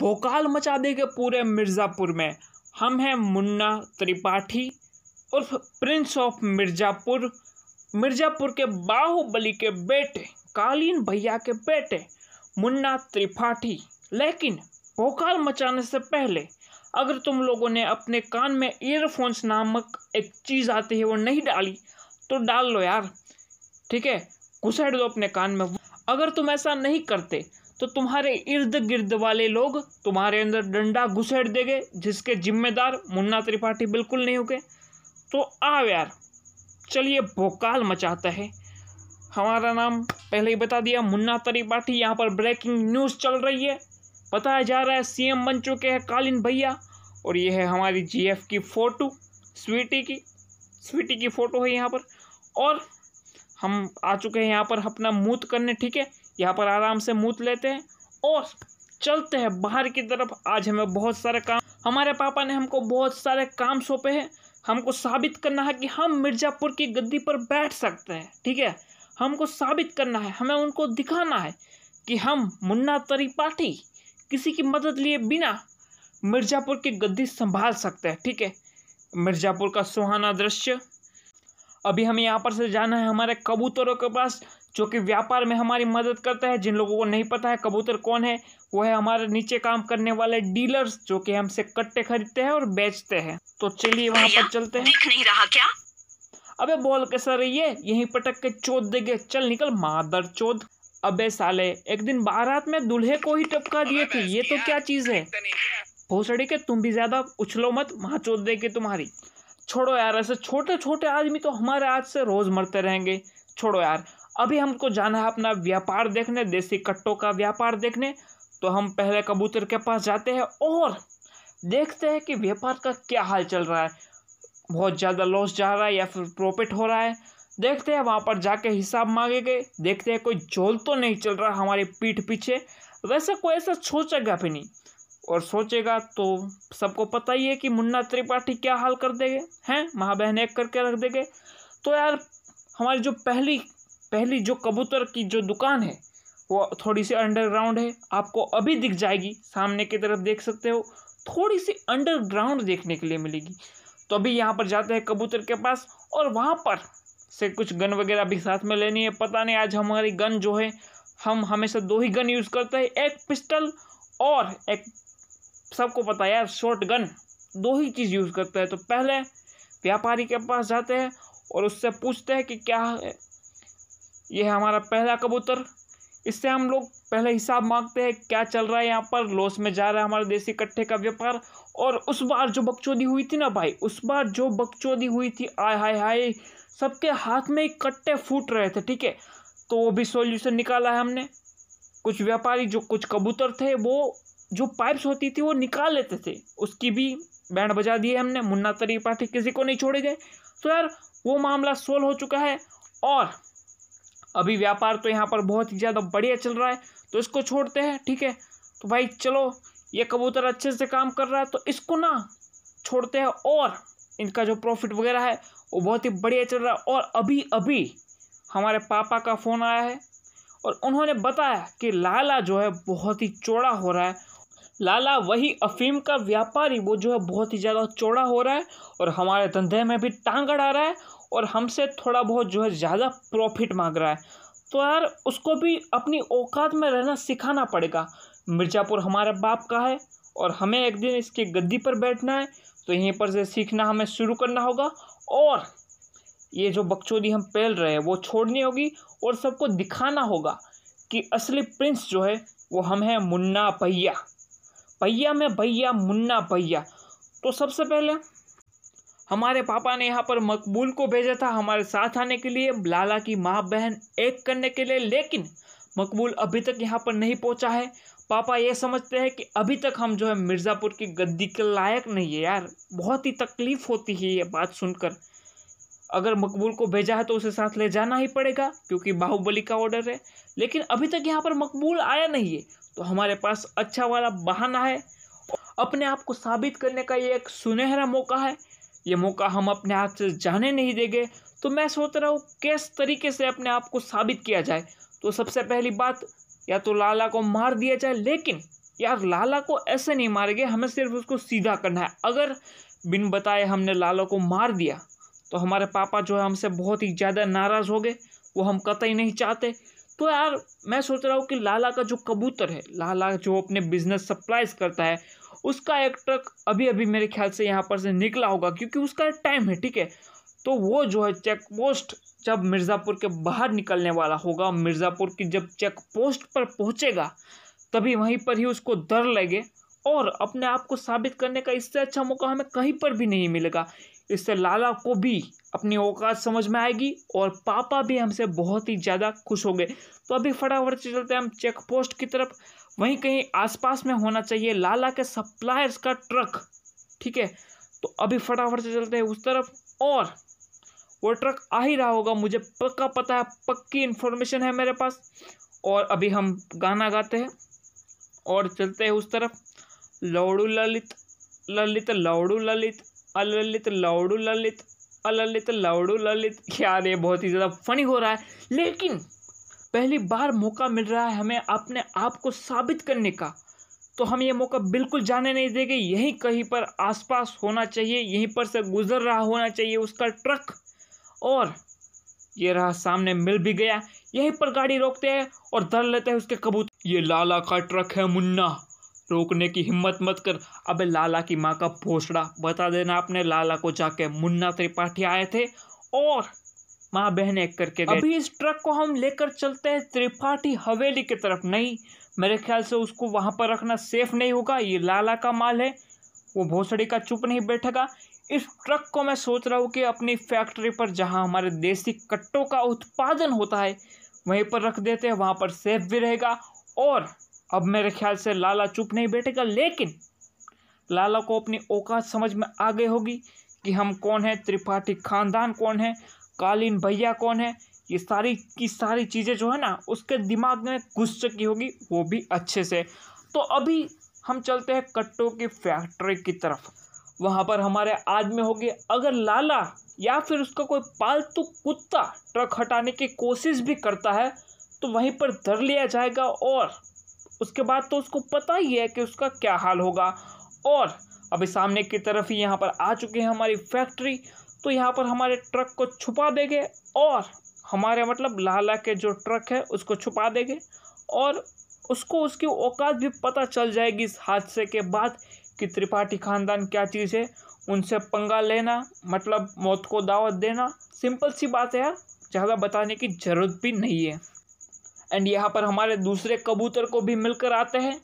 भोकाल मचा देंगे पूरे मिर्ज़ापुर में हम हैं मुन्ना त्रिपाठी उर्फ प्रिंस ऑफ मिर्ज़ापुर मिर्ज़ापुर के बाहुबली के बेटे कालीन भैया के बेटे मुन्ना त्रिपाठी लेकिन भोकाल मचाने से पहले अगर तुम लोगों ने अपने कान में ईयरफोन्स नामक एक चीज़ आती है वो नहीं डाली तो डाल लो यार ठीक है घुसेड़ दो अपने कान में अगर तुम ऐसा नहीं करते तो तुम्हारे इर्द गिर्द वाले लोग तुम्हारे अंदर डंडा घुसेड़ देंगे जिसके जिम्मेदार मुन्ना त्रिपाठी बिल्कुल नहीं होंगे तो आ यार चलिए भोकाल मचाता है हमारा नाम पहले ही बता दिया मुन्ना त्रिपाठी यहाँ पर ब्रेकिंग न्यूज़ चल रही है बताया जा रहा है सीएम बन चुके हैं कालीन भैया और ये है हमारी जीएफ की फ़ोटो स्वीटी की स्वीटी की फ़ोटो है यहाँ पर और हम आ चुके हैं यहाँ पर अपना मूत करने ठीक है यहाँ पर आराम से मूत लेते हैं और चलते हैं बाहर की तरफ आज हमें बहुत सारे काम हमारे पापा ने हमको बहुत सारे काम सौंपे हैं हमको साबित करना है कि हम मिर्ज़ापुर की गद्दी पर बैठ सकते हैं ठीक है हमको साबित करना है हमें उनको दिखाना है कि हम मुन्ना त्रिपाठी किसी की मदद लिए बिना मिर्ज़ापुर की गद्दी संभाल सकते हैं ठीक है मिर्ज़ापुर का सुहाना दृश्य अभी हमें यहाँ पर से जाना है हमारे कबूतरों के पास जो कि व्यापार में हमारी मदद करता है जिन लोगों को नहीं पता है कबूतर कौन है वो है हमारे नीचे काम करने वाले डीलर्स जो कि हमसे कट्टे खरीदते हैं और बेचते हैं तो चलिए वहाँ पर चलते हैं दिख नहीं रहा क्या अबे बोल कैसा सर ये यहीं पटक के चोद देंगे चल निकल मादर चोद अबे साले एक दिन बारात में दूल्हे को ही टपका दिए थे ये तो क्या चीज़ है भोसड़ी के तुम भी ज़्यादा उछलो मत महा चोद देंगे तुम्हारी छोड़ो यार ऐसे छोटे छोटे आदमी तो हमारे हाथ से रोज़ मरते रहेंगे छोड़ो यार अभी हमको जाना है अपना व्यापार देखने देसी कट्टों का व्यापार देखने तो हम पहले कबूतर के पास जाते हैं और देखते हैं कि व्यापार का क्या हाल चल रहा है बहुत ज़्यादा लॉस जा रहा है या फिर प्रॉफिट हो रहा है देखते हैं वहाँ पर जाके हिसाब मांगे गए देखते हैं कोई झोल तो नहीं चल रहा हमारी पीठ पीछे वैसे कोई ऐसा सोचेगा भी नहीं और सोचेगा तो सबको पता ही है कि मुन्ना त्रिपाठी क्या हाल कर देंगे हैं महाबहन एक करके रख देंगे तो यार हमारी जो पहली पहली जो कबूतर की जो दुकान है वो थोड़ी सी अंडरग्राउंड है आपको अभी दिख जाएगी सामने की तरफ देख सकते हो थोड़ी सी अंडरग्राउंड देखने के लिए मिलेगी तो अभी यहाँ पर जाते हैं कबूतर के पास और वहाँ पर से कुछ गन वगैरह भी साथ में लेनी है पता नहीं आज हमारी गन जो है हम हमेशा दो ही गन यूज़ करते हैं एक पिस्टल और एक सबको पता है यार शॉर्ट गन दो ही चीज़ यूज़ करता है तो पहले व्यापारी के पास जाते हैं और उससे पूछते हैं कि क्या है यह हमारा पहला कबूतर इससे हम लोग पहले हिसाब मांगते हैं क्या चल रहा है यहाँ पर लॉस में जा रहा है हमारे देसी कट्ठे का व्यापार और उस बार जो बकचोदी हुई थी ना भाई उस बार जो बकचोदी हुई थी आय हाय हाय सबके हाथ में कट्टे फूट रहे थे ठीक है तो वो भी सोल्यूशन निकाला है हमने कुछ व्यापारी जो कुछ कबूतर थे वो जो पाइप्स होती थी वो निकाल लेते थे उसकी भी बैंड बजा दिए हमने मुन्ना त्रिपाठी किसी को नहीं छोड़े गए तो यार वो मामला सोल्व हो चुका है और अभी व्यापार तो यहाँ पर बहुत ही ज़्यादा बढ़िया चल रहा है तो इसको छोड़ते हैं ठीक है तो भाई चलो ये कबूतर अच्छे से काम कर रहा है तो इसको ना छोड़ते हैं और इनका जो प्रॉफिट वगैरह है वो बहुत ही बढ़िया चल रहा है और अभी अभी हमारे पापा का फ़ोन आया है और उन्होंने बताया कि लाला जो है बहुत ही चौड़ा हो रहा है लाला वही अफीम का व्यापारी वो जो है बहुत ही ज़्यादा चौड़ा हो रहा है और हमारे धंधे में भी टांग अड़ा रहा है और हमसे थोड़ा बहुत जो है ज़्यादा प्रॉफिट मांग रहा है तो यार उसको भी अपनी औकात में रहना सिखाना पड़ेगा मिर्ज़ापुर हमारे बाप का है और हमें एक दिन इसकी गद्दी पर बैठना है तो यहीं पर से सीखना हमें शुरू करना होगा और ये जो बकचोदी हम पहल रहे हैं वो छोड़नी होगी और सबको दिखाना होगा कि असली प्रिंस जो है वो हम हैं मुन्ना पहिया भैया में भैया मुन्ना भैया तो सबसे पहले हमारे पापा ने यहाँ पर मकबूल को भेजा था हमारे साथ आने के लिए लाला की माँ बहन एक करने के लिए लेकिन मकबूल अभी तक यहाँ पर नहीं पहुँचा है पापा ये समझते हैं कि अभी तक हम जो है मिर्ज़ापुर की गद्दी के लायक नहीं है यार बहुत ही तकलीफ़ होती है ये बात सुनकर अगर मकबूल को भेजा है तो उसे साथ ले जाना ही पड़ेगा क्योंकि बाहुबली का ऑर्डर है लेकिन अभी तक यहाँ पर मकबूल आया नहीं है तो हमारे पास अच्छा वाला बहाना है अपने आप को साबित करने का ये एक सुनहरा मौका है ये मौका हम अपने हाथ से जाने नहीं देंगे तो मैं सोच रहा हूँ किस तरीके से अपने आप को साबित किया जाए तो सबसे पहली बात या तो लाला को मार दिया जाए लेकिन यार लाला को ऐसे नहीं मारेंगे हमें सिर्फ उसको सीधा करना है अगर बिन बताए हमने लाला को मार दिया तो हमारे पापा जो है हमसे बहुत ही ज़्यादा नाराज़ हो गए वो हम कतई नहीं चाहते तो यार मैं सोच रहा हूँ कि लाला का जो कबूतर है लाला जो अपने बिजनेस सप्लाइज करता है उसका एक ट्रक अभी अभी मेरे ख्याल से यहाँ पर से निकला होगा क्योंकि उसका टाइम है ठीक है तो वो जो है चेक पोस्ट जब मिर्ज़ापुर के बाहर निकलने वाला होगा मिर्ज़ापुर की जब चेक पोस्ट पर पहुँचेगा तभी वहीं पर ही उसको डर लगे और अपने आप को साबित करने का इससे अच्छा मौका हमें कहीं पर भी नहीं मिलेगा इससे लाला को भी अपनी औकात समझ में आएगी और पापा भी हमसे बहुत ही ज़्यादा खुश होंगे तो अभी फटाफट से चलते हैं हम चेक पोस्ट की तरफ वहीं कहीं आसपास में होना चाहिए लाला के सप्लायर्स का ट्रक ठीक है तो अभी फटाफट से चलते हैं उस तरफ और वो ट्रक आ ही रहा होगा मुझे पक्का पता है पक्की इन्फॉर्मेशन है मेरे पास और अभी हम गाना गाते हैं और चलते हैं उस तरफ लौड़ू ललित ललित लौड़ू ललित अललित लाउडू ललित अललित लाउडू ललित यार ये बहुत ही ज़्यादा फनी हो रहा है लेकिन पहली बार मौका मिल रहा है हमें अपने आप को साबित करने का तो हम ये मौका बिल्कुल जाने नहीं देंगे यहीं कहीं पर आसपास होना चाहिए यहीं पर से गुजर रहा होना चाहिए उसका ट्रक और ये रहा सामने मिल भी गया यहीं पर गाड़ी रोकते हैं और धर लेते हैं उसके कबूतर ये लाला का ट्रक है मुन्ना रोकने की हिम्मत मत कर अब लाला की माँ का भोसड़ा बता देना आपने लाला को जाके मुन्ना त्रिपाठी आए थे और माँ बहन एक करके गए अभी इस ट्रक को हम लेकर चलते हैं त्रिपाठी हवेली की तरफ नहीं मेरे ख्याल से उसको वहाँ पर रखना सेफ नहीं होगा ये लाला का माल है वो भोसड़ी का चुप नहीं बैठेगा इस ट्रक को मैं सोच रहा हूँ कि अपनी फैक्ट्री पर जहाँ हमारे देसी कट्टों का उत्पादन होता है वहीं पर रख देते हैं वहाँ पर सेफ भी रहेगा और अब मेरे ख्याल से लाला चुप नहीं बैठेगा लेकिन लाला को अपनी औकात समझ में आ गई होगी कि हम कौन है त्रिपाठी खानदान कौन है कालीन भैया कौन है ये सारी की सारी चीज़ें जो है ना उसके दिमाग में घुस चुकी होगी वो भी अच्छे से तो अभी हम चलते हैं कट्टों की फैक्ट्री की तरफ वहाँ पर हमारे आदमी गए अगर लाला या फिर उसका कोई पालतू कुत्ता ट्रक हटाने की कोशिश भी करता है तो वहीं पर धर लिया जाएगा और उसके बाद तो उसको पता ही है कि उसका क्या हाल होगा और अभी सामने की तरफ ही यहाँ पर आ चुके हैं हमारी फैक्ट्री तो यहाँ पर हमारे ट्रक को छुपा देंगे और हमारे मतलब लाला के जो ट्रक है उसको छुपा देंगे और उसको उसकी औकात भी पता चल जाएगी इस हादसे के बाद कि त्रिपाठी खानदान क्या चीज़ है उनसे पंगा लेना मतलब मौत को दावत देना सिंपल सी बात है यार ज़्यादा बताने की ज़रूरत भी नहीं है एंड यहाँ पर हमारे दूसरे कबूतर को भी मिलकर आते हैं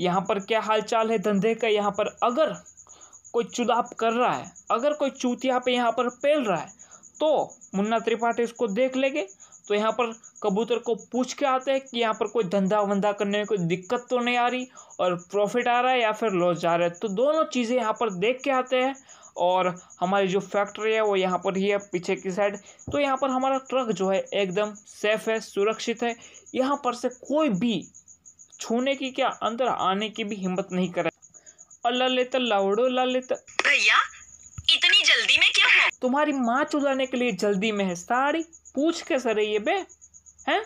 यहाँ पर क्या हालचाल है धंधे का यहाँ पर अगर कोई चुदाप कर रहा है अगर कोई चूतिया पे यहाँ पर पेल रहा है तो मुन्ना त्रिपाठी इसको देख लेंगे तो यहाँ पर कबूतर को पूछ के आते हैं कि यहाँ पर कोई धंधा वंधा करने में कोई दिक्कत तो नहीं आ रही और प्रॉफिट आ रहा है या फिर लॉस जा रहा है तो दोनों चीज़ें यहाँ पर देख के आते हैं और हमारी जो फैक्ट्री है वो यहाँ पर ही है पीछे की साइड तो यहाँ पर हमारा ट्रक जो है एकदम सेफ है सुरक्षित है यहाँ पर से कोई भी छूने की क्या अंदर आने की भी हिम्मत नहीं करे अल्लाह लेता लाउडो ला लेता भैया इतनी जल्दी में क्या है तुम्हारी माँ चुलाने के लिए जल्दी में है साड़ी पूछ के सर ये बे हैं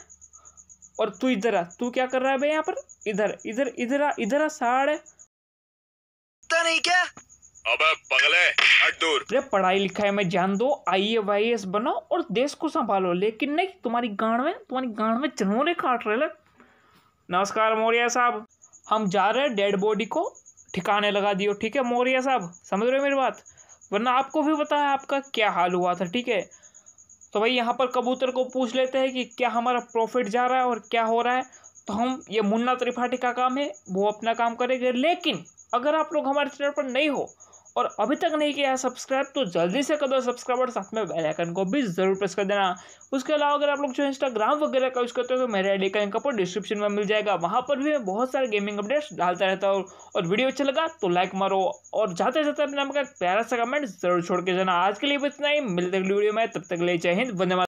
और तू इधर आ तू क्या कर रहा है बे यहाँ पर इधर इधर इधर आ इधर आ साड़ नहीं क्या अबे पगले हट दूर अरे पढ़ाई लिखाई में जान दो आई एस बनो और देश को संभालो लेकिन नहीं तुम्हारी गांड में तुम्हारी गांड में चिन्हों काट रहे नमस्कार मौर्य साहब हम जा रहे हैं डेड बॉडी को ठिकाने लगा दियो ठीक है मौर्य साहब समझ रहे हो मेरी बात वरना आपको भी पता है आपका क्या हाल हुआ था ठीक है तो भाई यहाँ पर कबूतर को पूछ लेते हैं कि क्या हमारा प्रॉफिट जा रहा है और क्या हो रहा है तो हम ये मुन्ना त्रिपाठी का काम है वो अपना काम करेंगे लेकिन अगर आप लोग हमारे चैनल पर नहीं हो और अभी तक नहीं किया है सब्सक्राइब तो जल्दी से कर दो सब्सक्राइब और साथ में बेल आइकन को भी ज़रूर प्रेस कर देना उसके अलावा अगर आप लोग जो इंस्टाग्राम वगैरह का यूज़ करते हो तो मेरे आईडी का इनका डिस्क्रिप्शन में मिल जाएगा वहाँ पर भी मैं बहुत सारे गेमिंग अपडेट्स डालता रहता हूँ और वीडियो अच्छा लगा तो लाइक मारो और जाते जाते अपने आपका प्यारा सा कमेंट जरूर छोड़ के जाना आज के लिए इतना ही मिलते अगली वीडियो में तब तक ले जय हिंद धन्यवाद